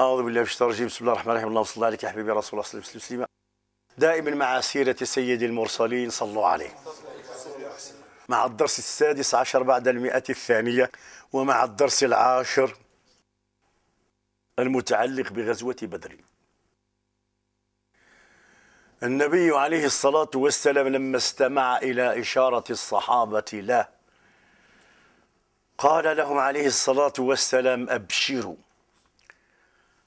أعوذ بالله من الشيطان الرجيم بسم الله الرحمن الرحيم اللهم صل عليك يا حبيبي رسول الله صلى الله عليه وسلم دائما مع سيرة سيد المرسلين صلوا عليه مع الدرس السادس عشر بعد المئة الثانية ومع الدرس العاشر المتعلق بغزوة بدر النبي عليه الصلاة والسلام لما استمع إلى إشارة الصحابة له قال لهم عليه الصلاة والسلام أبشروا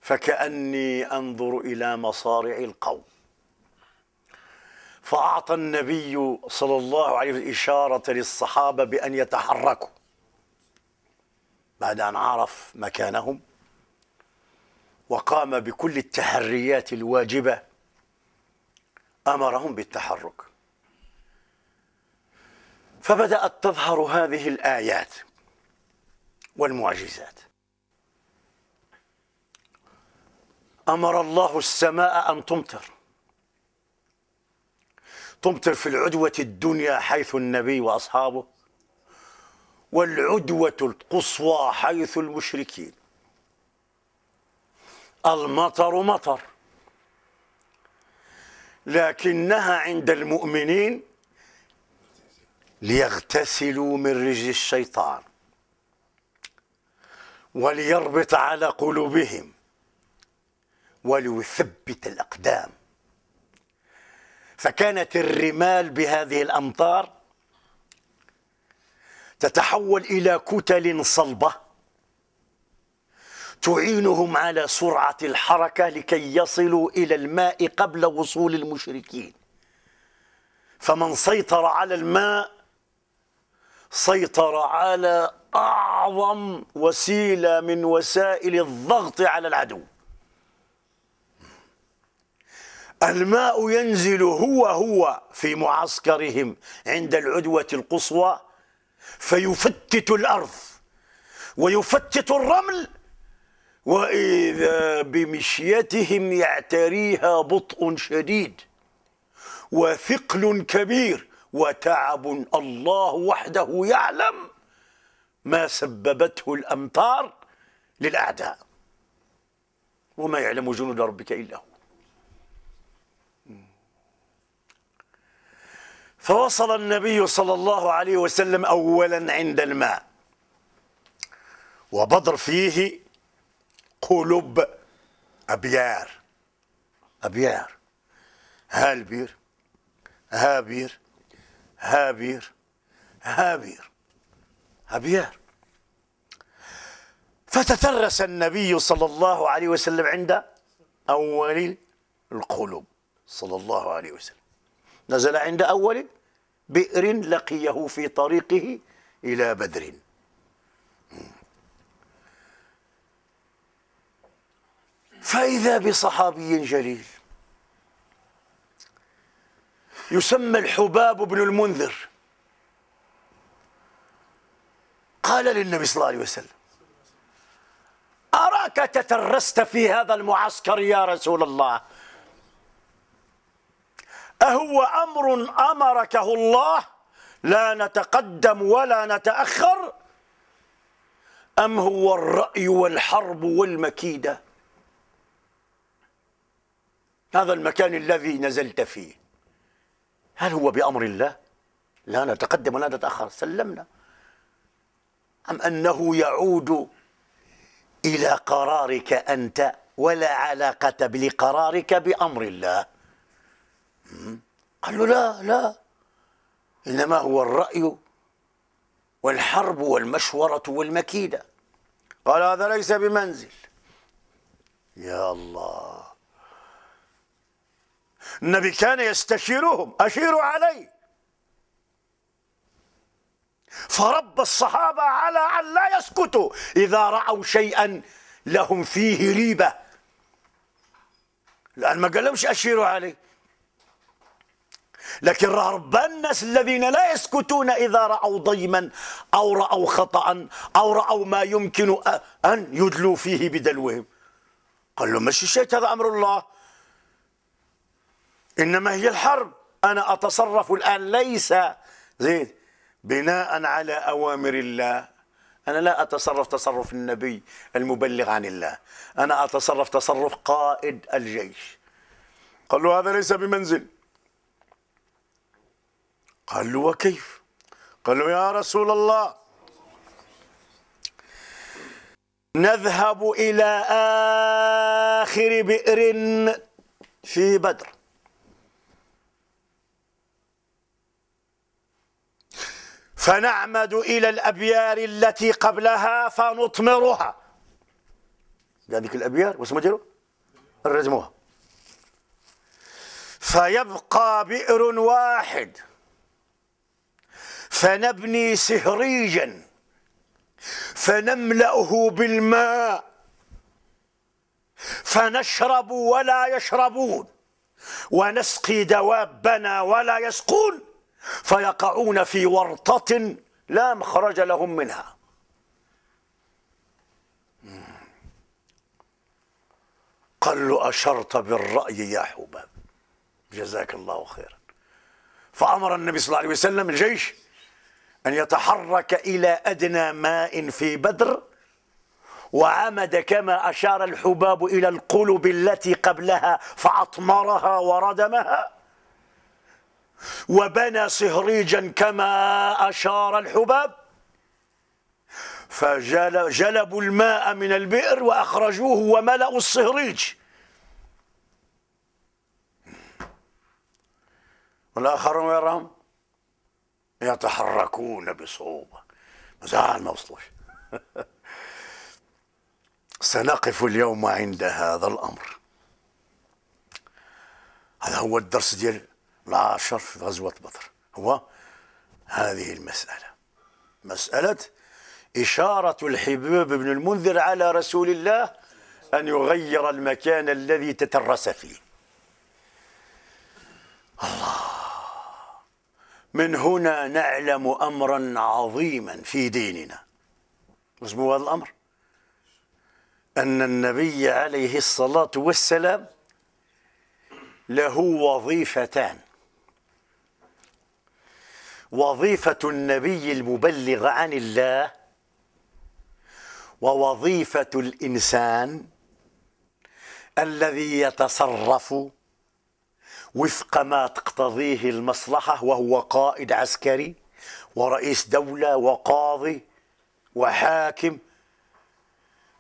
فكأني أنظر إلى مصارع القوم فأعطى النبي صلى الله عليه وسلم إشارة للصحابة بأن يتحركوا بعد أن عرف مكانهم وقام بكل التحريات الواجبة أمرهم بالتحرك فبدأت تظهر هذه الآيات والمعجزات أمر الله السماء أن تمطر تمطر في العدوة الدنيا حيث النبي وأصحابه والعدوة القصوى حيث المشركين المطر مطر لكنها عند المؤمنين ليغتسلوا من رجل الشيطان وليربط على قلوبهم وليثبت الأقدام فكانت الرمال بهذه الأمطار تتحول إلى كتل صلبة تعينهم على سرعة الحركة لكي يصلوا إلى الماء قبل وصول المشركين فمن سيطر على الماء سيطر على أعظم وسيلة من وسائل الضغط على العدو الماء ينزل هو هو في معسكرهم عند العدوة القصوى فيفتت الأرض ويفتت الرمل وإذا بمشيتهم يعتريها بطء شديد وثقل كبير وتعب الله وحده يعلم ما سببته الأمطار للأعداء وما يعلم جنود ربك إلا هو فوصل النبي صلى الله عليه وسلم أولا عند الماء وبدر فيه قلوب أبيار أبيار هالبير هابير هابير هابير أبيار فتترس النبي صلى الله عليه وسلم عند أول القلوب صلى الله عليه وسلم نزل عند أول بئر لقيه في طريقه إلى بدر فإذا بصحابي جليل يسمى الحباب بن المنذر قال للنبي صلى الله عليه وسلم أراك تترست في هذا المعسكر يا رسول الله أهو أمر أمركه الله لا نتقدم ولا نتأخر أم هو الرأي والحرب والمكيدة هذا المكان الذي نزلت فيه هل هو بأمر الله لا نتقدم ولا نتأخر سلمنا أم أنه يعود إلى قرارك أنت ولا علاقة لقرارك بأمر الله قال له لا لا إنما هو الرأي والحرب والمشورة والمكيدة قال هذا ليس بمنزل يا الله النبي كان يستشيرهم أشيروا علي فرب الصحابة على أن لا يسكتوا إذا رأوا شيئا لهم فيه ريبة لأن ما قال لهمش أشيروا عليه لكن رب الناس الذين لا يسكتون إذا رأوا ضيما أو رأوا خطأ أو رأوا ما يمكن أن يدلوا فيه بدلوهم قال له ماشي شيء هذا أمر الله إنما هي الحرب أنا أتصرف الآن ليس زين بناء على أوامر الله أنا لا أتصرف تصرف النبي المبلغ عن الله أنا أتصرف تصرف قائد الجيش قال له هذا ليس بمنزل قال له وكيف قال له يا رسول الله نذهب إلى آخر بئر في بدر فنعمد إلى الأبيار التي قبلها فنطمرها هذيك الأبيار واسمها جلو نرزموها فيبقى بئر واحد فنبني سهريجا فنملأه بالماء فنشرب ولا يشربون ونسقي دوابنا ولا يسقون فيقعون في ورطة لا مخرج لهم منها قال له أشرت بالرأي يا حباب جزاك الله خيرا فأمر النبي صلى الله عليه وسلم الجيش أن يتحرك إلى أدنى ماء في بدر وعمد كما أشار الحباب إلى القلوب التي قبلها فأطمرها وردمها وبنى صهريجا كما أشار الحباب فجلبوا الماء من البئر وأخرجوه وملأوا الصهريج والآخرون يراهم يتحركون بصعوبة زعل ما وصلوش سنقف اليوم عند هذا الأمر هذا هو الدرس ديال العاشر في غزوة بدر هو هذه المسألة مسألة إشارة الحباب بن المنذر على رسول الله أن يغير المكان الذي تترس فيه الله من هنا نعلم أمرا عظيما في ديننا مو هذا الأمر أن النبي عليه الصلاة والسلام له وظيفتان وظيفة النبي المبلغ عن الله ووظيفة الإنسان الذي يتصرف وفق ما تقتضيه المصلحة وهو قائد عسكري ورئيس دولة وقاضي وحاكم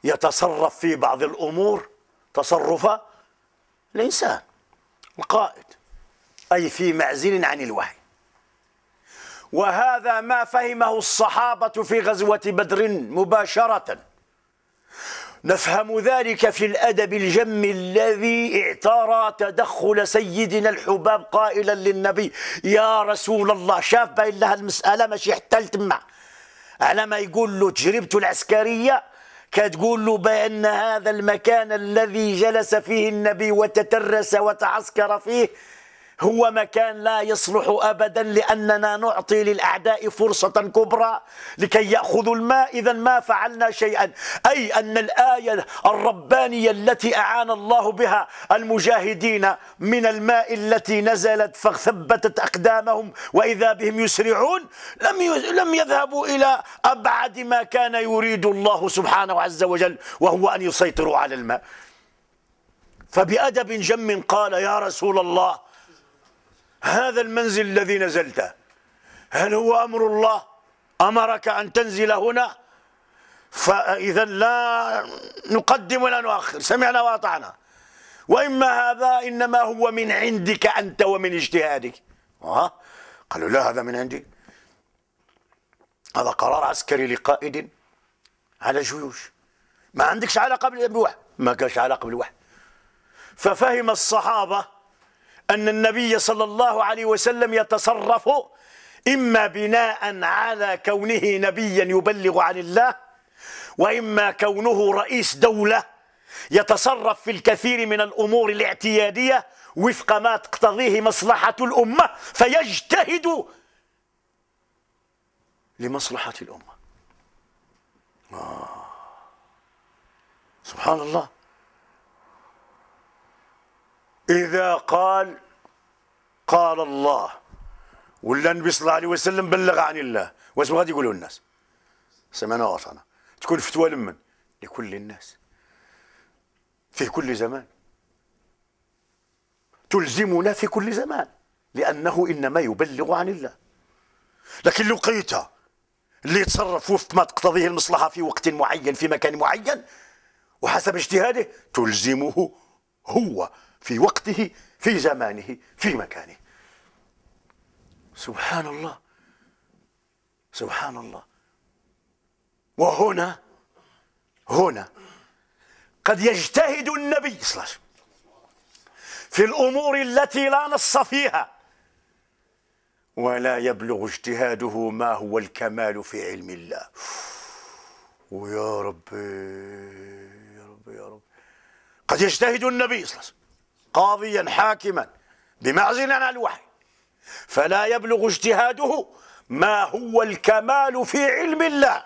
يتصرف في بعض الأمور تصرف الإنسان القائد أي في معزل عن الوحي وهذا ما فهمه الصحابة في غزوة بدر مباشرةً نفهم ذلك في الأدب الجم الذي اعترى تدخل سيدنا الحباب قائلا للنبي يا رسول الله شاف بين هالمسألة ماشي حتى لتما على ما يقول له تجربته العسكرية كتقول له بأن هذا المكان الذي جلس فيه النبي وتترس وتعسكر فيه هو مكان لا يصلح أبدا لأننا نعطي للأعداء فرصة كبرى لكي يأخذوا الماء إذا ما فعلنا شيئا أي أن الآية الربانية التي أعان الله بها المجاهدين من الماء التي نزلت فثبتت أقدامهم وإذا بهم يسرعون لم لم يذهبوا إلى أبعد ما كان يريد الله سبحانه عز وجل وهو أن يسيطروا على الماء فبأدب جم قال يا رسول الله هذا المنزل الذي نزلته هل هو أمر الله أمرك أن تنزل هنا فإذا لا نقدم ولا نؤخر سمعنا وأطعنا وإما هذا إنما هو من عندك أنت ومن اجتهادك آه. قالوا لا هذا من عندي هذا قرار عسكري لقائد على جيوش ما عندكش علاقة بالوحي ما كانش علاقة بالوحي ففهم الصحابة أن النبي صلى الله عليه وسلم يتصرف إما بناء على كونه نبيا يبلغ عن الله وإما كونه رئيس دولة يتصرف في الكثير من الأمور الاعتيادية وفق ما تقتضيه مصلحة الأمة فيجتهد لمصلحة الأمة آه. سبحان الله إذا قال قال الله ولا النبي صلى الله عليه وسلم بلغ عن الله واش غادي يقولوا الناس سمعنا وعرفنا تكون فتوى لمن لكل الناس في كل زمان تلزمنا في كل زمان لأنه إنما يبلغ عن الله لكن لو لقيته اللي يتصرف وفق ما تقتضيه المصلحة في وقت معين في مكان معين وحسب اجتهاده تلزمه هو في وقته في زمانه في مكانه سبحان الله سبحان الله وهنا هنا قد يجتهد النبي صلى الله عليه وسلم في الأمور التي لا نص فيها ولا يبلغ اجتهاده ما هو الكمال في علم الله ويا ربي يا ربي يا ربي قد يجتهد النبي صلى الله عليه وسلم قاضيا حاكما بمعزل عن الوحي فلا يبلغ اجتهاده ما هو الكمال في علم الله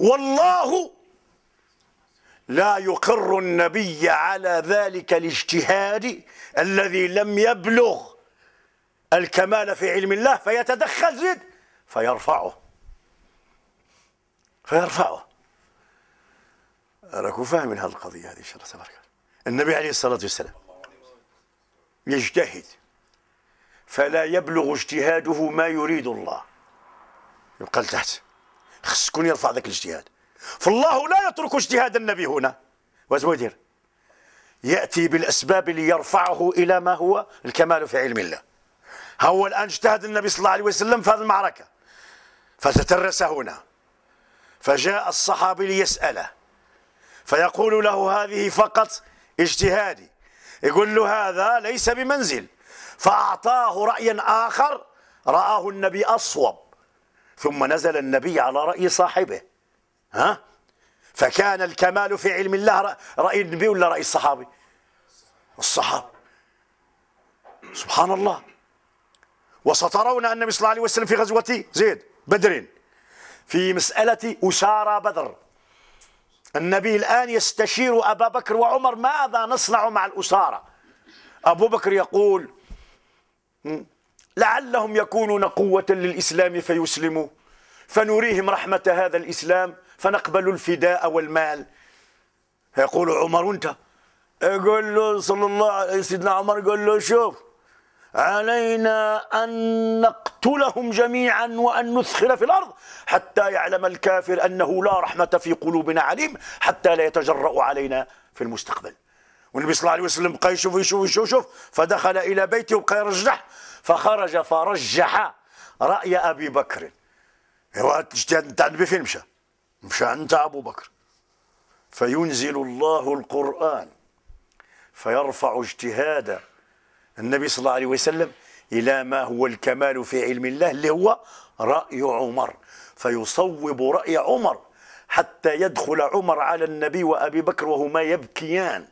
والله لا يقر النبي على ذلك الاجتهاد الذي لم يبلغ الكمال في علم الله فيتدخل زد فيرفعه فيرفعه راكو فاهمين فاهم من هذه القضية هذه إن شاء الله تبارك النبي عليه الصلاة والسلام يجتهد فلا يبلغ اجتهاده ما يريد الله يبقى لتحت خص يكون يرفع ذاك الاجتهاد فالله لا يترك اجتهاد النبي هنا واسمو يدير يأتي بالأسباب ليرفعه إلى ما هو الكمال في علم الله هو الآن اجتهد النبي صلى الله عليه وسلم في هذه المعركة فتترس هنا فجاء الصحابي ليسأله فيقول له هذه فقط اجتهادي يقول له هذا ليس بمنزل فأعطاه رأيا آخر رآه النبي أصوب ثم نزل النبي على رأي صاحبه ها فكان الكمال في علم الله رأي النبي ولا رأي الصحابي الصحابة سبحان الله وسترون أن النبي صلى الله عليه وسلم في غزوة زيد بدر في مسألة أسارى بدر النبي الآن يستشير أبا بكر وعمر ماذا نصنع مع الأسارة أبو بكر يقول لعلهم يكونون قوة للإسلام فيسلموا فنريهم رحمة هذا الإسلام فنقبل الفداء والمال يقول عمر أنت يقول له صلى الله عليه سيدنا عمر يقول له شوف علينا أن نقبل نقتلهم جميعا وأن نثخل في الأرض حتى يعلم الكافر أنه لا رحمة في قلوبنا عليم حتى لا يتجرأ علينا في المستقبل والنبي صلى الله عليه وسلم بقى يشوف يشوف يشوف يشوف فدخل إلى بيته وبقى يرجح فخرج فرجح رأي أبي بكر هو الاجتهاد نتاع النبي فين مشى؟ مشى عند أبو بكر فينزل الله القرآن فيرفع اجتهاد النبي صلى الله عليه وسلم إلى ما هو الكمال في علم الله اللي هو رأي عمر فيصوب رأي عمر حتى يدخل عمر على النبي وأبي بكر وهما يبكيان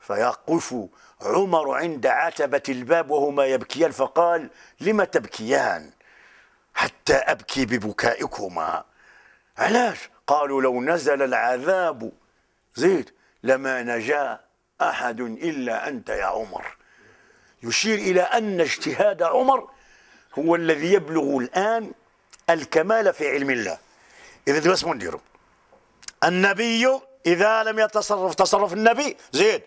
فيقف عمر عند عتبة الباب وهما يبكيان فقال لم تبكيان حتى أبكي ببكائكما علاش قالوا لو نزل العذاب زيد لما نجا أحد إلا أنت يا عمر يشير إلى أن اجتهاد عمر هو الذي يبلغ الآن الكمال في علم الله إذا بس نديره النبي إذا لم يتصرف تصرف النبي زيد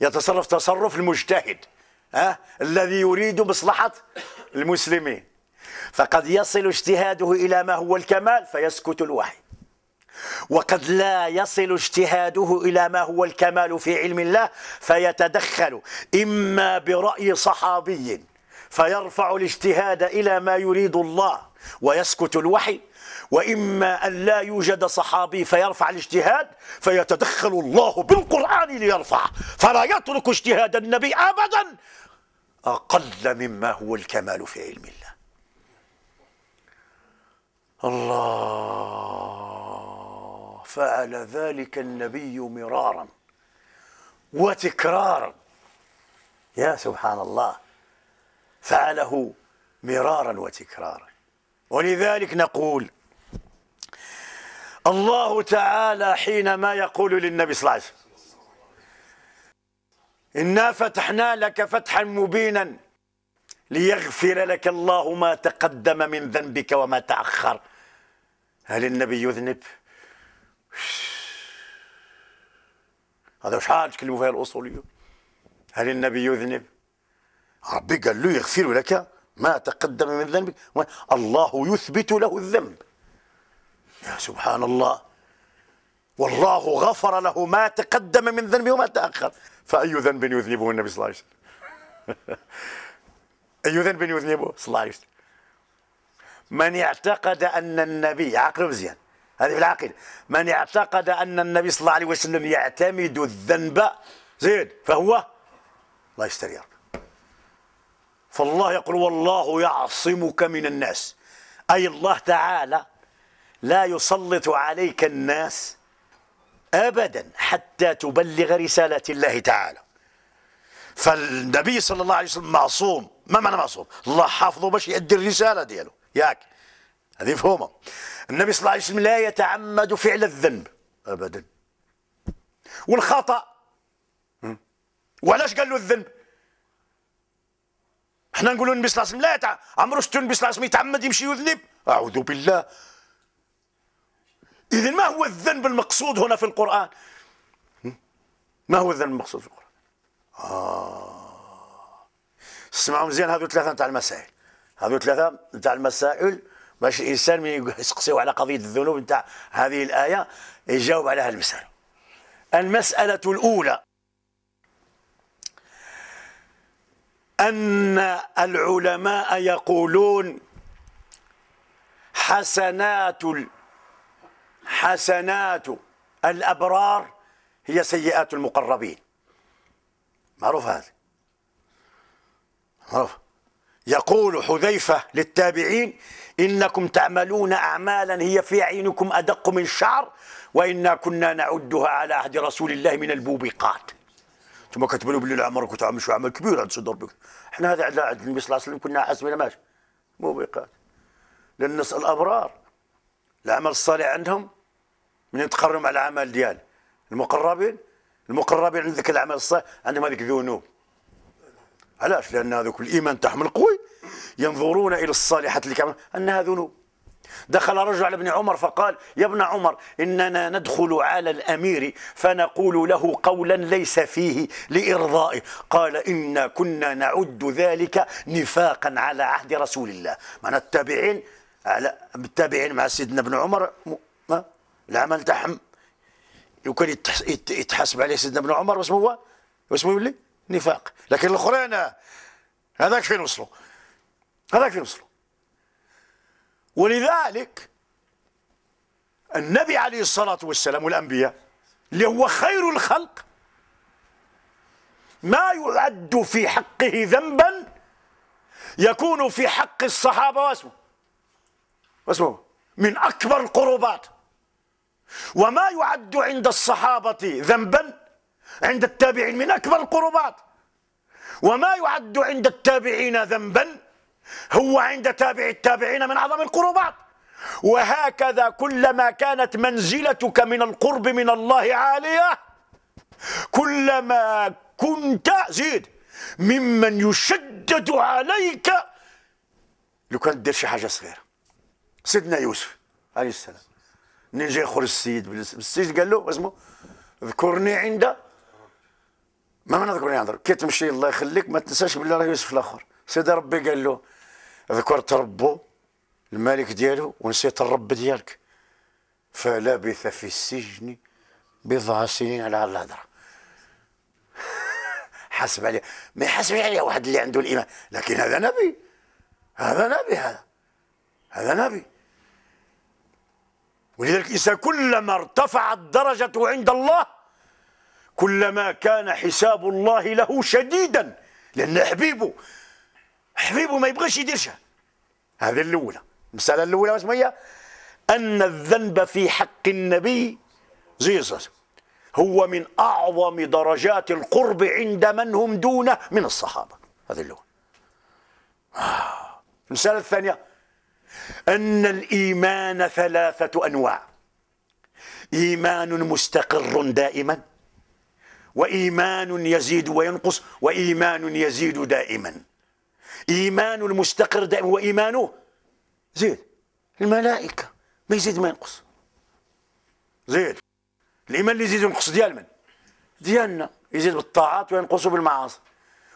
يتصرف تصرف المجتهد أه؟ الذي يريد مصلحة المسلمين فقد يصل اجتهاده إلى ما هو الكمال فيسكت الوحي وقد لا يصل اجتهاده إلى ما هو الكمال في علم الله فيتدخل إما برأي صحابي فيرفع الاجتهاد إلى ما يريد الله ويسكت الوحي وإما أن لا يوجد صحابي فيرفع الاجتهاد فيتدخل الله بالقرآن ليرفع فلا يترك اجتهاد النبي أبدا أقل مما هو الكمال في علم الله الله فعل ذلك النبي مرارا وتكرارا يا سبحان الله فعله مرارا وتكرارا ولذلك نقول الله تعالى حينما يقول للنبي صلى الله عليه وسلم إنا فتحنا لك فتحا مبينا ليغفر لك الله ما تقدم من ذنبك وما تأخر هل النبي يذنب؟ هذا شحال تكلموا فيها الاصوليون هل النبي يذنب ربي قال له يغفر لك ما تقدم من ذنبك الله يثبت له الذنب يا سبحان الله والله غفر له ما تقدم من ذنبه وما تاخر فاي ذنب يذنبه النبي صلى الله عليه وسلم اي ذنب يذنبه صلى الله عليه وسلم من اعتقد ان النبي عقل مزيان هذه العقيدة من اعتقد أن النبي صلى الله عليه وسلم يعتمد الذنب زيد فهو الله يستر يا رب فالله يقول والله يعصمك من الناس أي الله تعالى لا يسلط عليك الناس أبدا حتى تبلغ رسالة الله تعالى فالنبي صلى الله عليه وسلم معصوم ما معنى معصوم الله حافظه باش يؤدي الرسالة دياله ياك هذه مفهومه النبي صلى الله عليه وسلم لا يتعمد فعل الذنب ابدا والخطا وعلاش قال له الذنب حنا نقولوا النبي صلى الله عليه وسلم لا يتعمد عمرو شفتوا النبي صلى الله عليه وسلم يتعمد يمشي يذنب اعوذ بالله اذا ما هو الذنب المقصود هنا في القران ما هو الذنب المقصود في القران آه. اسمعوا مزيان هذو ثلاثه نتاع المسائل هذو ثلاثه نتاع المسائل باش الانسان ملي يسقسيو على قضيه الذنوب نتاع هذه الايه يجاوب على هذه المساله المساله الاولى ان العلماء يقولون حسنات حسنات الابرار هي سيئات المقربين معروف هذا معروف يقول حذيفة للتابعين إنكم تعملون أعمالا هي في عينكم أدق من شعر وإنا كنا نعدها على عهد رسول الله من البوبقات ثم كتبوا له العمر كنت وتعمل شو عمل كبير عند صدر بك احنا هذا عند النبي صلى الله عليه وسلم كنا حاسبين ماشي موبقات للنص الابرار العمل الصالح عندهم من يتقرم على العمل ديال المقربين المقربين عندك العمل الصالح عندهم هذيك ذنوب علاش لان هذوك الايمان تاعهم القوي ينظرون الى الصالحات اللي كان انها ذنوب دخل رجل على ابن عمر فقال يا ابن عمر اننا ندخل على الامير فنقول له قولا ليس فيه لارضائه قال انا كنا نعد ذلك نفاقا على عهد رسول الله معنى التابعين على التابعين مع سيدنا ابن عمر ما العمل تاعهم وكان يتحسب عليه سيدنا ابن عمر واسمه هو واسمه يولي نفاق لكن الاخرين هذاك فين وصلوا هذاك فين وصلوا ولذلك النبي عليه الصلاة والسلام والأنبياء اللي هو خير الخلق ما يعد في حقه ذنبا يكون في حق الصحابة واسمه واسمه من أكبر القربات وما يعد عند الصحابة ذنبا عند التابعين من أكبر القربات وما يعد عند التابعين ذنبا هو عند تابع التابعين من أعظم القربات وهكذا كلما كانت منزلتك من القرب من الله عالية كلما كنت زيد ممن يشدد عليك لو كان دير شي حاجة صغيرة سيدنا يوسف عليه السلام منين يخرج السيد بالسجن قال له اسمه اذكرني عند ما من نذكر يهضر كي تمشي الله يخليك ما تنساش بلي راه يوسف الاخر سيدي ربي قال له ذكرت ربو الملك ديالو ونسيت الرب ديالك فلبث في السجن بضع سنين على الهضره حاسب عليه ما يحاسبش عليه واحد اللي عنده الايمان لكن هذا نبي هذا نبي هذا هذا نبي ولذلك الانسان كلما ارتفعت درجته عند الله كلما كان حساب الله له شديدا لأن حبيبه حبيبه ما يبغيش يدير شيء هذه الأولى المسألة الأولى واش هي أن الذنب في حق النبي زيزر هو من أعظم درجات القرب عند من هم دونه من الصحابة هذه الأولى آه. المسألة الثانية أن الإيمان ثلاثة أنواع إيمان مستقر دائما وإيمان يزيد وينقص وإيمان يزيد دائما إيمان المستقر دائما وإيمانه زيد الملائكة ما يزيد ما ينقص زيد الإيمان اللي يزيد ينقص ديال من ديالنا يزيد بالطاعات وينقص بالمعاصي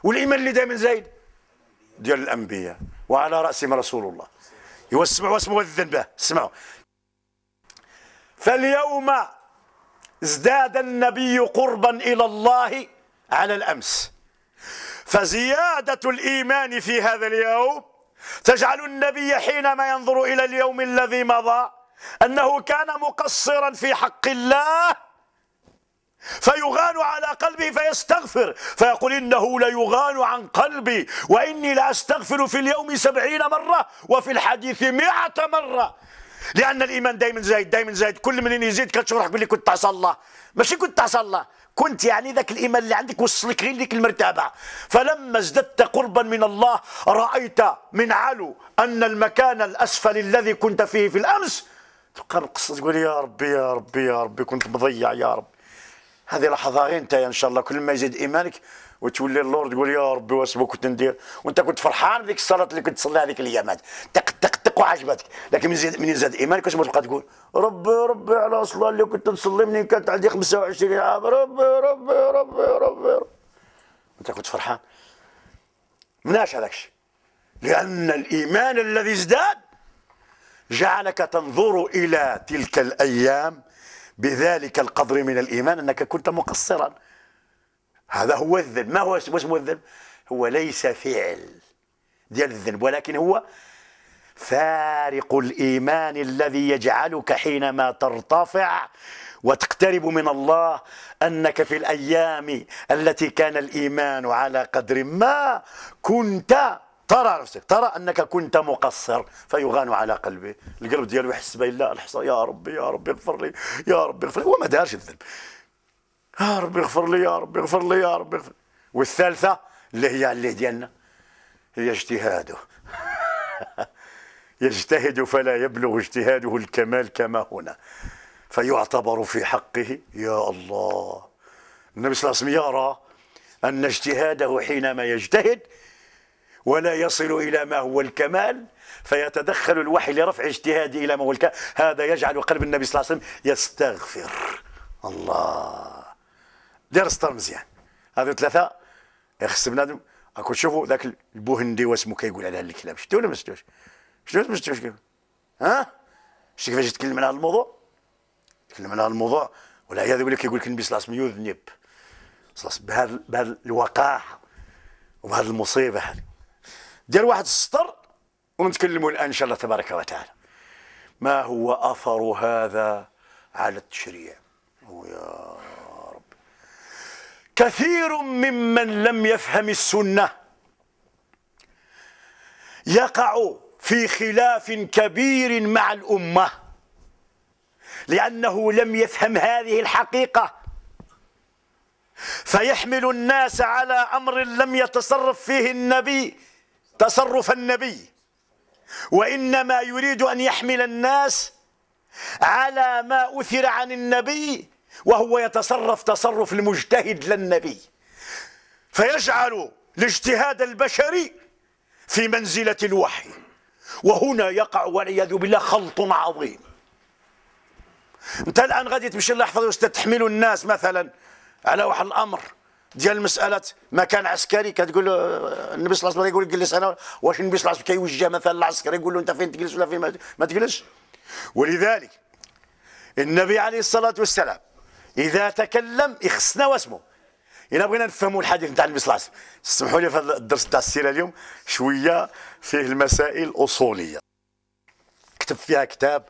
والإيمان اللي دائما زايد ديال الأنبياء وعلى رأسهم رسول الله يوسمعوا واسمعوا الذنب اسمعوا فاليوم ازداد النبي قربا إلى الله على الأمس فزيادة الإيمان في هذا اليوم تجعل النبي حينما ينظر إلى اليوم الذي مضى أنه كان مقصرا في حق الله فيغان على قلبه فيستغفر فيقول إنه ليغان عن قلبي وإني لأستغفر في اليوم سبعين مرة وفي الحديث مئة مرة لان الايمان دائما زايد دائما زايد كل منين يزيد كتشوف روحك باللي كنت تعصى الله ماشي كنت تعصى الله كنت يعني ذاك الايمان اللي عندك وصلك غير ديك المرتبه فلما ازددت قربا من الله رايت من علو ان المكان الاسفل الذي كنت فيه في الامس تبقى القصه تقول يا ربي يا ربي يا ربي كنت مضيع يا ربي هذه لحظه غير انت ان شاء الله كل ما يزيد ايمانك وتولي اللور تقول يا ربي واش كنت ندير وانت كنت فرحان بذيك الصلاه اللي كنت تصليها هذيك الايامات تق تق تق وعجبتك لكن من زاد من زاد ايمانك واش ما تبقى تقول ربي ربي على الصلاه اللي كنت نصلي منين كانت عندي 25 عام ربي ربي ربي ربي انت كنت فرحان مناش هذاك الشيء لان الايمان الذي ازداد جعلك تنظر الى تلك الايام بذلك القدر من الايمان انك كنت مقصرا هذا هو الذنب ما هو واش هو الذنب هو ليس فعل ديال الذنب ولكن هو فارق الإيمان الذي يجعلك حينما ترتفع وتقترب من الله أنك في الأيام التي كان الإيمان على قدر ما كنت ترى نفسك ترى أنك كنت مقصر فيغان على قلبه القلب ديالو يحس بالله الحصى يا ربي يا ربي اغفر لي يا ربي اغفر لي وما دارش الذنب يا ربي اغفر لي يا ربي اغفر لي يا ربي اغفر والثالثه اللي هي عليه ديالنا هي اجتهاده يجتهد فلا يبلغ اجتهاده الكمال كما هنا فيعتبر في حقه يا الله النبي صلى الله عليه وسلم يرى أن اجتهاده حينما يجتهد ولا يصل إلى ما هو الكمال فيتدخل الوحي لرفع اجتهاده إلى ما هو الكمال هذا يجعل قلب النبي صلى الله عليه وسلم يستغفر الله دار سطر مزيان هذو ثلاثه اه، خص بنادم اكو تشوفوا ذاك البوهندي واسمه كيقول على هذا الكلام شفتو ولا ما شفتوش؟ شفتوش ما شفتوش كيف؟ ها؟ شفت كيفاش يتكلم على هذا الموضوع؟ يتكلم على هذا الموضوع والعياذ بالله كيقول لك النبي صلى الله عليه وسلم يذنب بهذا بهذا الوقاح وبهذه المصيبه هذه دير واحد السطر ونتكلموا الان ان شاء الله تبارك وتعالى ما هو اثر هذا على التشريع ويا كثير ممن لم يفهم السنة يقع في خلاف كبير مع الأمة لأنه لم يفهم هذه الحقيقة فيحمل الناس على أمر لم يتصرف فيه النبي تصرف النبي وإنما يريد أن يحمل الناس على ما أثر عن النبي وهو يتصرف تصرف المجتهد للنبي فيجعل الاجتهاد البشري في منزلة الوحي وهنا يقع والعياذ بالله خلط عظيم انت الان غادي تمشي الله يحفظه تحمل الناس مثلا على واحد الامر ديال مساله مكان عسكري كتقول آه، النبي صلى الله عليه وسلم يقول جلس انا واش النبي صلى الله عليه وسلم كيوجه مثلا العسكري يقول له انت فين تجلس ولا فين ما تجلس ولذلك النبي عليه الصلاه والسلام اذا تكلم يخصنا واسمه الا بغينا نفهموا الحديث نتاع النبي صلى الله عليه وسلم سمحوا لي في هذا الدرس تاع السيره اليوم شويه فيه المسائل الاصوليه كتب فيها كتاب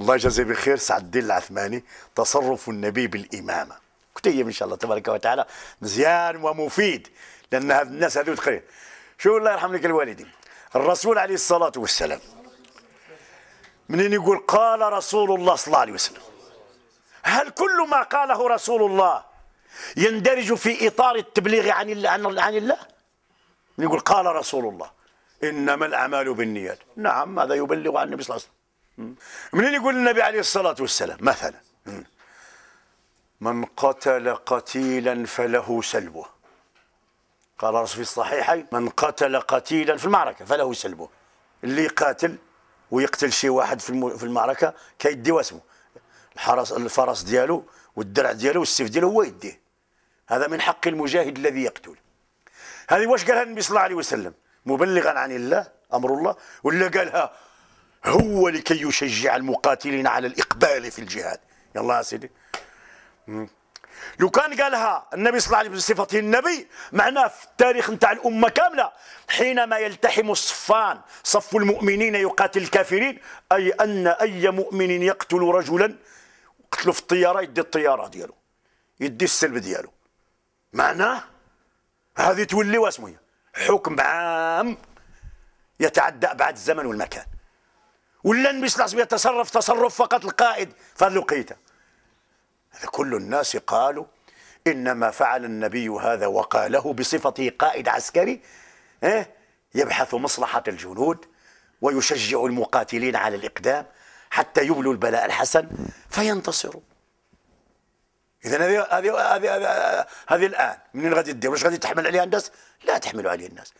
الله يجازيه بخير سعد الدين العثماني تصرف النبي بالامامه كتيب ان شاء الله تبارك وتعالى مزيان ومفيد لان هاد الناس هذو تقريب شوف الله يرحم لك الوالدين الرسول عليه الصلاه والسلام منين يقول قال رسول الله صلى الله عليه وسلم هل كل ما قاله رسول الله يندرج في إطار التبليغ عن الله عن, عن الله يقول قال رسول الله إنما الأعمال بالنيات نعم هذا يبلغ عن النبي صلى الله عليه وسلم منين يقول النبي عليه الصلاة والسلام مثلا من قتل قتيلا فله سلبه قال رسول في الصحيحين من قتل قتيلا في المعركة فله سلبه اللي قاتل ويقتل شي واحد في المعركة كيدي واسمه الحرس الفرس ديالو والدرع ديالو والسيف ديالو هو يديه هذا من حق المجاهد الذي يقتل هذه واش قالها النبي صلى الله عليه وسلم مبلغا عن الله امر الله ولا قالها هو لكي يشجع المقاتلين على الاقبال في الجهاد يلا يا سيدي لو كان قالها النبي صلى الله عليه وسلم بصفته النبي معناه في التاريخ نتاع الامه كامله حينما يلتحم الصفان صف المؤمنين يقاتل الكافرين اي ان اي مؤمن يقتل رجلا قتلو في الطياره يدي الطياره ديالو يدي السلب ديالو معناه هذه تولي هي حكم عام يتعدى بعد الزمن والمكان ولا النبي صلى الله عليه وسلم يتصرف تصرف فقط القائد فهذا لقيته هذا كل الناس قالوا انما فعل النبي هذا وقاله بصفته قائد عسكري إيه؟ يبحث مصلحه الجنود ويشجع المقاتلين على الاقدام حتى يبلوا البلاء الحسن فينتصروا اذا هذه هذه هذه هذه الان منين غادي دير واش غادي تحمل عليها الناس؟ لا تحمل عليها الناس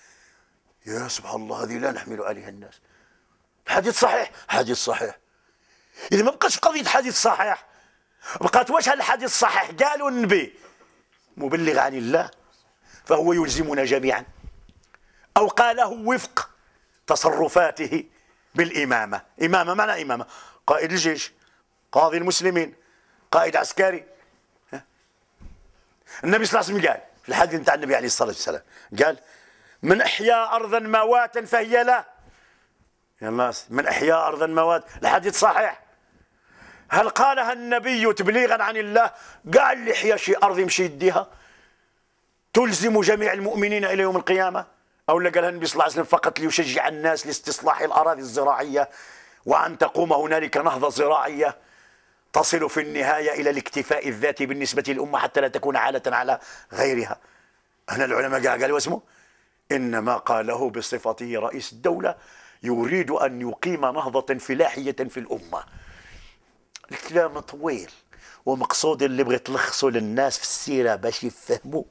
يا سبحان الله هذه لا نحمل عليها الناس حديث صحيح حديث صحيح اذا ما بقاش قضيه حديث صحيح بقات واش هذا الحديث صحيح قالوا النبي مبلغ عن الله فهو يلزمنا جميعا او قاله وفق تصرفاته بالإمامة إمامة معنى إمامة قائد الجيش قاضي المسلمين قائد عسكري النبي صلى الله عليه وسلم قال في الحديث نتاع النبي عليه الصلاة والسلام قال من أحيا أرضا مواتا فهي له يا الناس من أحيا أرضا مواتا الحديث صحيح هل قالها النبي تبليغا عن الله قال لي حيا شي أرض يمشي يديها تلزم جميع المؤمنين إلى يوم القيامة أو اللي قالها النبي صلى الله عليه وسلم فقط ليشجع الناس لاستصلاح الأراضي الزراعية وأن تقوم هنالك نهضة زراعية تصل في النهاية إلى الاكتفاء الذاتي بالنسبة للأمة حتى لا تكون عالة على غيرها هنا العلماء قالوا اسمه إنما قاله بصفته رئيس الدولة يريد أن يقيم نهضة فلاحية في الأمة الكلام طويل ومقصود اللي بغيت تلخصوا للناس في السيرة باش يفهموا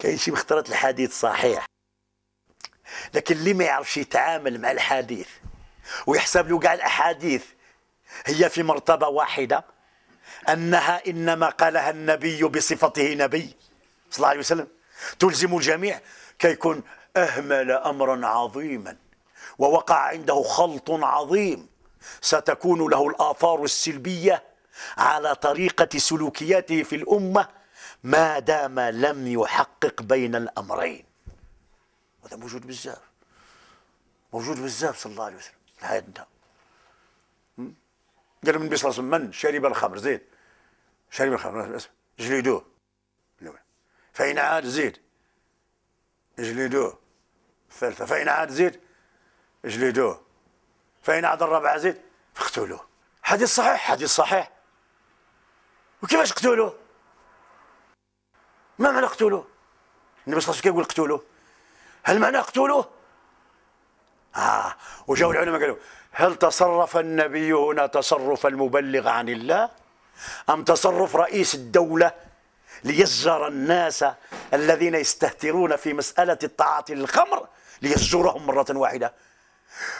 كاين شي مخترات الحديث صحيح لكن اللي ما يعرفش يتعامل مع الحديث ويحسب له كاع الاحاديث هي في مرتبه واحده انها انما قالها النبي بصفته نبي صلى الله عليه وسلم تلزم الجميع كيكون اهمل امرا عظيما ووقع عنده خلط عظيم ستكون له الاثار السلبيه على طريقه سلوكياته في الامه ما دام لم يحقق بين الأمرين هذا موجود بزاف موجود بزاف صلى الله عليه وسلم لحياتنا قال من بيصلى من شرب الخمر زيد شرب الخمر جلدوه فإن عاد زيد جلدوه الثالثة فإن عاد زيد جلدوه فإن عاد الرابعة زيد فاقتلوه حديث صحيح حديث صحيح وكيفاش قتلوه ما معنى اقتلوه النبي صلى الله عليه وسلم يقول اقتلوه هل معنى اقتلوه آه وجاءوا العلماء قالوا هل تصرف النبي هنا تصرف المبلغ عن الله أم تصرف رئيس الدولة ليزجر الناس الذين يستهترون في مسألة تعاطي للخمر ليزجرهم مرة واحدة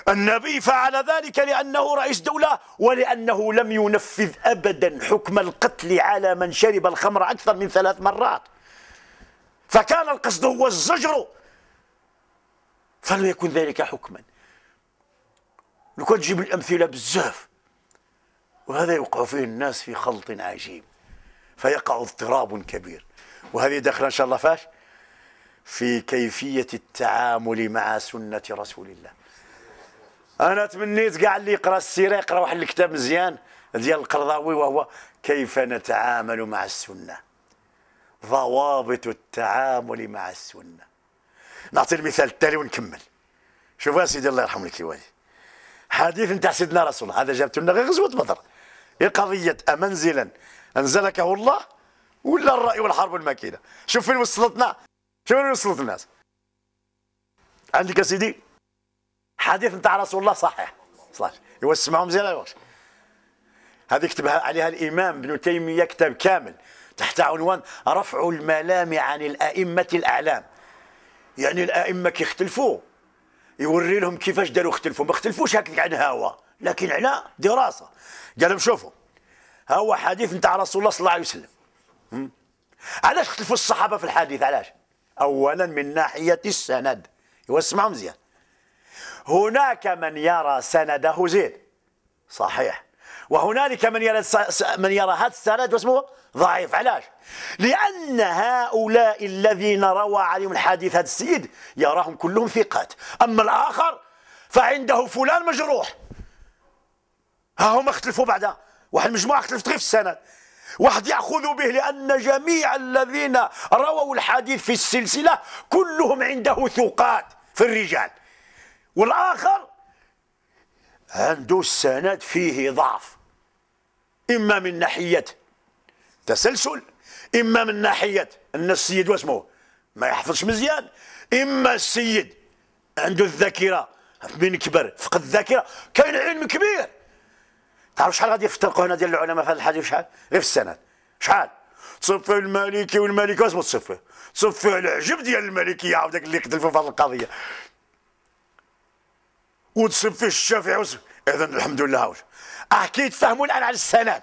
النبي فعل ذلك لأنه رئيس دولة ولأنه لم ينفذ أبدا حكم القتل على من شرب الخمر أكثر من ثلاث مرات فكان القصد هو الزجر فلم يكن ذلك حكما لو تجيب الأمثلة بزاف وهذا يوقع فيه الناس في خلط عجيب فيقع اضطراب كبير وهذه داخله ان شاء الله فاش في كيفيه التعامل مع سنه رسول الله انا تمنيت كاع اللي يقرا السيره يقرا واحد الكتاب مزيان ديال القرضاوي وهو كيف نتعامل مع السنه ضوابط التعامل مع السنة نعطي المثال التالي ونكمل شوف يا سيدي الله يرحم لك الوالد حديث نتاع سيدنا رسول الله هذا جابت لنا غير غزوة بدر هي إيه قضية أمنزلا أنزلكه الله ولا الرأي والحرب والماكينة شوف فين وصلتنا شوف فين وصلت الناس عندك يا سيدي حديث نتاع رسول الله صحيح صحيح يوسمعهم زين هذه كتبها عليها الإمام ابن تيمية كتاب كامل تحت عنوان رفع الملام عن الأئمة الأعلام يعني الأئمة كيختلفوا يوري لهم كيفاش داروا اختلفوا ما اختلفوش هكذا عن هوا لكن على دراسة قال لهم شوفوا ها هو حديث نتاع رسول الله صلى الله عليه وسلم علاش اختلفوا الصحابة في الحديث علاش أولا من ناحية السند واسمعوا مزيان هناك من يرى سنده زيد صحيح وهنالك من يرى من يرى هذا السند واسمه ضعيف علاش لأن هؤلاء الذين روى عليهم الحديث هذا السيد يراهم كلهم ثقات أما الآخر فعنده فلان مجروح ها هما اختلفوا بعدا واحد المجموعة اختلفت غير في السند واحد يأخذ به لأن جميع الذين رووا الحديث في السلسلة كلهم عنده ثقات في الرجال والآخر عنده السند فيه ضعف إما من ناحية تسلسل اما من ناحيه ان السيد واسمه ما يحفظش مزيان اما السيد عنده الذاكره من كبر فقد الذاكره كاين علم كبير تعرف شحال غادي يفترقوا هنا ديال العلماء في هذا الحديث شحال غير في السنه شحال تصفي المالكي والملكه واسمو تصفي تصفي العجب ديال المالكيه عاود اللي قتل في هذه القضيه وتصفي الشافعي اذا الحمد لله احكي أه، تفهموا الان على السند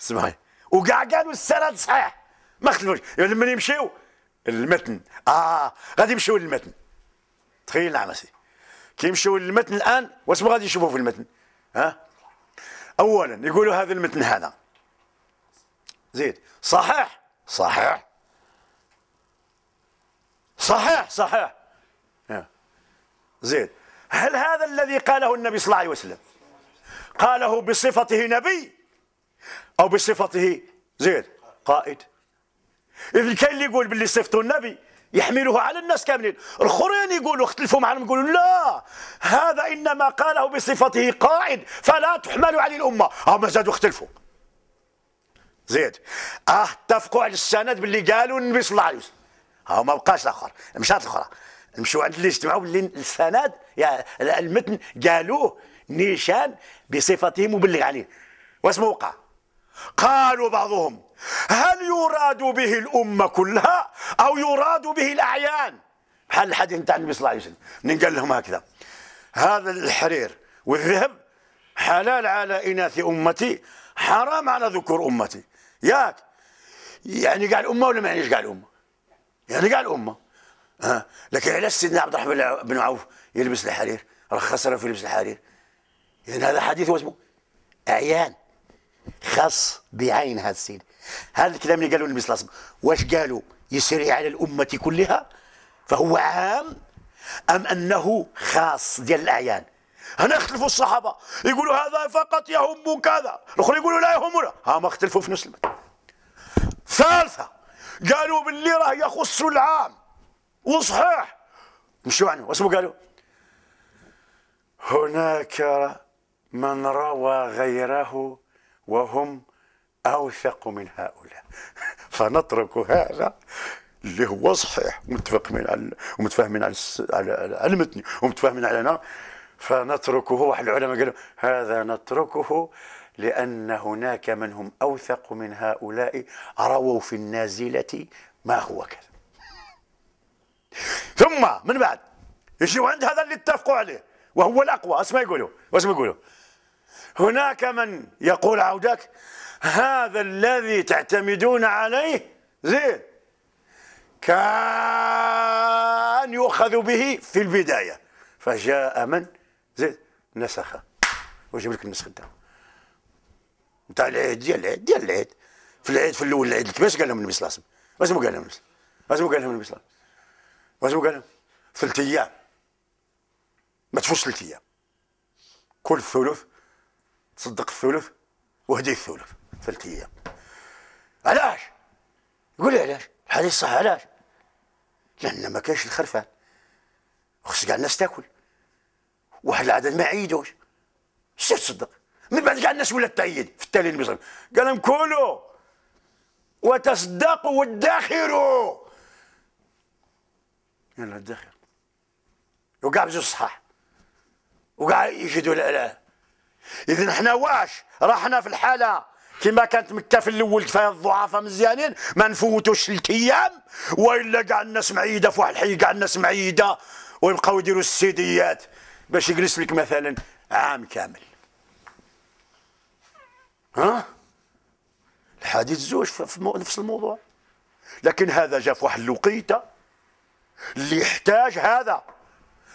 اسمعي وكاع قالوا السند صحيح ما اختلفوش يعني يمشيو للمتن اه غادي يمشيو للمتن تخيل نعم سي كي يمشيو للمتن الان واش غادي يشوفوا في المتن ها اولا يقولوا هذا المتن هذا زيد صحيح صحيح صحيح صحيح زيد هل هذا الذي قاله النبي صلى الله عليه وسلم قاله بصفته نبي أو بصفته زيد قائد اذ كاين اللي يقول باللي صفته النبي يحمله على الناس كاملين الخرين يقولوا اختلفوا معهم يقولوا لا هذا إنما قاله بصفته قائد فلا تحمل عليه الأمة آه، ما زادوا اختلفوا زيد اه اتفقوا على السند باللي قالوا النبي صلى الله عليه وسلم ها آه، ما بقاش الاخر مشات الاخرى مشوا عند اللي اجتمعوا باللي السند يعني المتن قالوه نيشان بصفتهم مبلغ عليه واسمه وقع قالوا بعضهم هل يراد به الأمة كلها أو يراد به الأعيان بحال الحديث نتاع النبي صلى الله عليه وسلم من قال لهم هكذا هذا الحرير والذهب حلال على إناث أمتي حرام على ذكور أمتي ياك يعني قال الأمة ولا ما يعنيش قال الأمة يعني قال الأمة ها لكن علاش سيدنا عبد الرحمن بن عوف يلبس الحرير رخص له في لبس الحرير يعني هذا حديث واسمه أعيان خاص بعين هذا السيد هذا الكلام اللي قالوا النبي صلى الله عليه وسلم واش قالوا يسري على الامه كلها فهو عام ام انه خاص ديال الاعيان هنا اختلفوا الصحابه يقولوا هذا فقط يهم كذا الاخرين يقولوا لا يهمنا هما اختلفوا في نفس ثالثه قالوا باللي راه يخص العام وصحيح مشوا عنه واسمه قالوا هناك من روى غيره وهم أوثق من هؤلاء فنترك هذا اللي هو صحيح من على ومتفاهمين على على المتن ومتفاهمين علينا فنتركه واحد العلماء قالوا هذا نتركه لأن هناك من هم أوثق من هؤلاء رووا في النازلة ما هو كذا ثم من بعد يجيو عند هذا اللي اتفقوا عليه وهو الأقوى اسمع يقولوا اسمع يقولوا هناك من يقول عودك هذا الذي تعتمدون عليه زين كان يؤخذ به في البداية فجاء من زين نسخه ويجيب لك النسخ نتاعو نتاع العيد ديال العيد ديال العيد في العيد في الاول العيد كيفاش قال لهم النبي صلى الله عليه وسلم واسمو قال لهم النبي قال لهم النبي صلى الله عليه وسلم قال لهم ثلاث ايام ما تفوتش ثلاث ايام كل ثلث صدق الثلث وهدي الثلث ثلاث ايام علاش؟ قولي لي علاش؟ الحديث صح علاش؟ لان ما كانش الخرفان خص كاع الناس تاكل واحد العدد ما عيدوش سير تصدق من بعد كاع الناس ولات تعيد في التالي المصري قال لهم كلوا وتصدقوا وادخروا يلا ادخر وكاع بزوج صحاح وكاع يجدوا الاله اذا حنا واش راحنا في الحاله كما كانت مكه في الاول كفايه الضعفاء مزيانين ما نفوتوش الايام والا كاع الناس معيده في واحد الحي كاع الناس معيده ويبقاو يديروا السيديات باش يجلس لك مثلا عام كامل ها الحديث زوج في نفس الموضوع لكن هذا جاء في واحد الوقيته اللي يحتاج هذا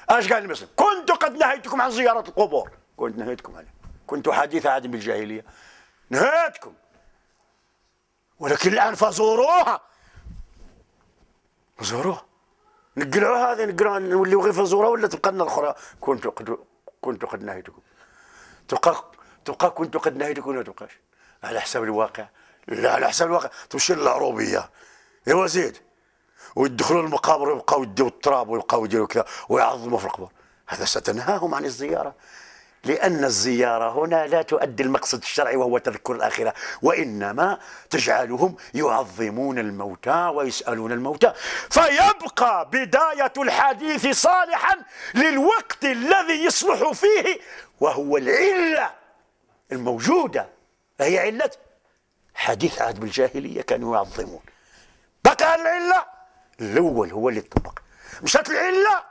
اش قال المسلم كنت قد نهيتكم عن زياره القبور كنت نهيتكم عنها كنت حديث عهد بالجاهلية نهيتكم ولكن الآن فزوروها زوروها نقلعوها هذه نقلعوا نوليو غير فزوروها ولا تبقى لنا الأخرى كنت قد كنت قد نهيتكم تبقى تبقى كنت قد نهيتكم ولا تبقاش على حساب الواقع لا على حساب الواقع تمشي للعروبية ايوا زيد ويدخلوا المقابر ويبقاو يديو التراب ويبقاو يديروا كذا ويعظموا في القبر هذا ستنهاهم عن الزيارة لأن الزيارة هنا لا تؤدي المقصد الشرعي وهو تذكر الآخرة وإنما تجعلهم يعظمون الموتى ويسألون الموتى فيبقى بداية الحديث صالحا للوقت الذي يصلح فيه وهو العلة الموجودة هي علة حديث عهد بالجاهلية كانوا يعظمون بقى العلة الأول هو اللي طبق مشت العلة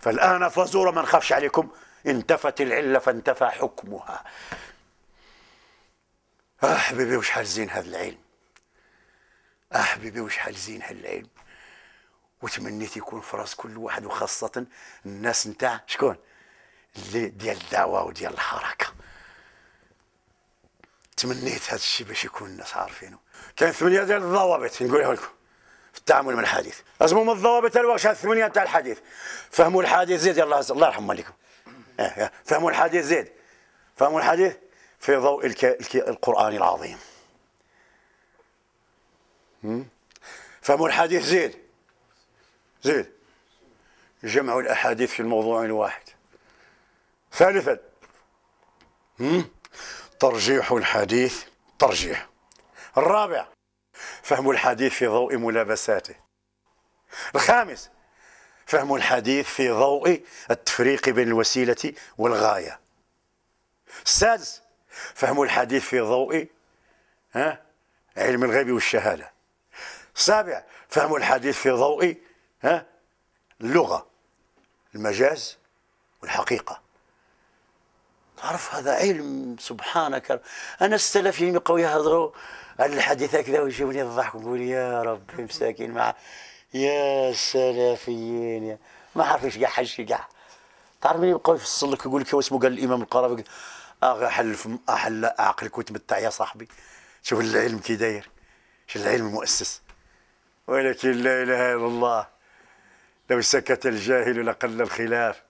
فالآن فزور من خافش عليكم انتفت العلة فانتفى حكمها أحبيبي آه، وش حال زين هذا العلم أحبيبي آه، وش حال زين العلم وتمنيت يكون في راس كل واحد وخاصة الناس نتاع شكون اللي ديال الدعوة وديال الحركة تمنيت هذا الشيء باش يكون الناس عارفينه كاين ثمانية ديال الضوابط نقولها لكم في التعامل مع الحديث لازمهم الضوابط الواش الثمانية تاع الحديث فهموا الحديث زيد يلا الله يرحم عليكم آه فهموا الحديث زيد فهموا الحديث في ضوء القرآن العظيم فهموا الحديث زيد زيد جمعوا الأحاديث في الموضوع الواحد ثالثا ترجيح الحديث ترجيح الرابع فهم الحديث في ضوء ملابساته الخامس فهم الحديث في ضوء التفريق بين الوسيلة والغاية السادس فهم الحديث في ضوء ها علم الغيب والشهادة السابع فهم الحديث في ضوء ها اللغة المجاز والحقيقة تعرف هذا علم سبحانك أنا السلف يبقوا يهضروا على الحديث هكذا ويجيبوني الضحك ونقول يا ربي مساكين مع يا السلفيين يا ما عرفش كاع حاجه كاع تعرف ملي يبقاو يفصل لك يقول لك واسمو قال الامام القرافي اغي حل احل عقلك وتمتع يا صاحبي شوف العلم كي داير شوف العلم المؤسس ولكن لا اله الا الله لو سكت الجاهل لقل الخلاف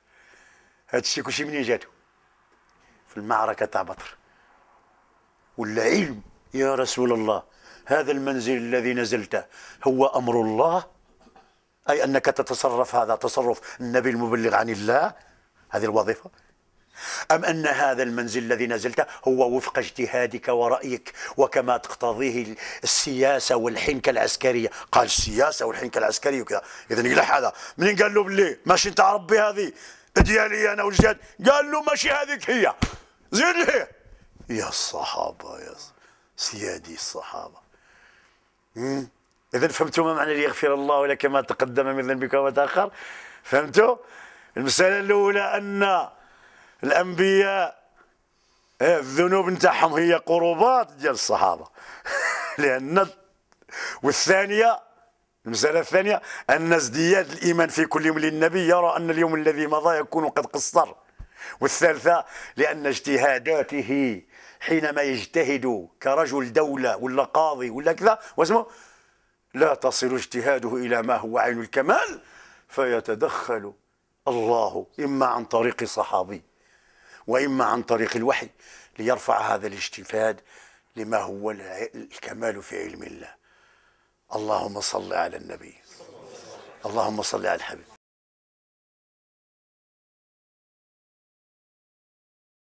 هذا الشيء كلشي منين جاتو في المعركه تاع بطر والعلم يا رسول الله هذا المنزل الذي نزلته هو امر الله أي أنك تتصرف هذا تصرف النبي المبلغ عن الله هذه الوظيفة أم أن هذا المنزل الذي نزلته هو وفق اجتهادك ورأيك وكما تقتضيه السياسة والحنكة العسكرية قال السياسة والحنكة العسكرية وكذا إذا يلح هذا منين قال له باللي ماشي أنت ربي هذه ديالي أنا والجهاد قال له ماشي هذيك هي زيد لي يا الصحابة يا سيادي الصحابة مم. اذا فهمتوا ما معنى ليغفر الله لك ما تقدم من ذنبك وما تاخر فهمتوا المساله الاولى ان الانبياء إيه، الذنوب نتاعهم هي قربات ديال الصحابه لان والثانيه المساله الثانيه ان ازدياد الايمان في كل يوم للنبي يرى ان اليوم الذي مضى يكون قد قصر والثالثه لان اجتهاداته حينما يجتهد كرجل دوله ولا قاضي ولا كذا واسمه لا تصل اجتهاده إلى ما هو عين الكمال فيتدخل الله إما عن طريق صحابي وإما عن طريق الوحي ليرفع هذا الاجتهاد لما هو الكمال في علم الله اللهم صل على النبي اللهم صل على الحبيب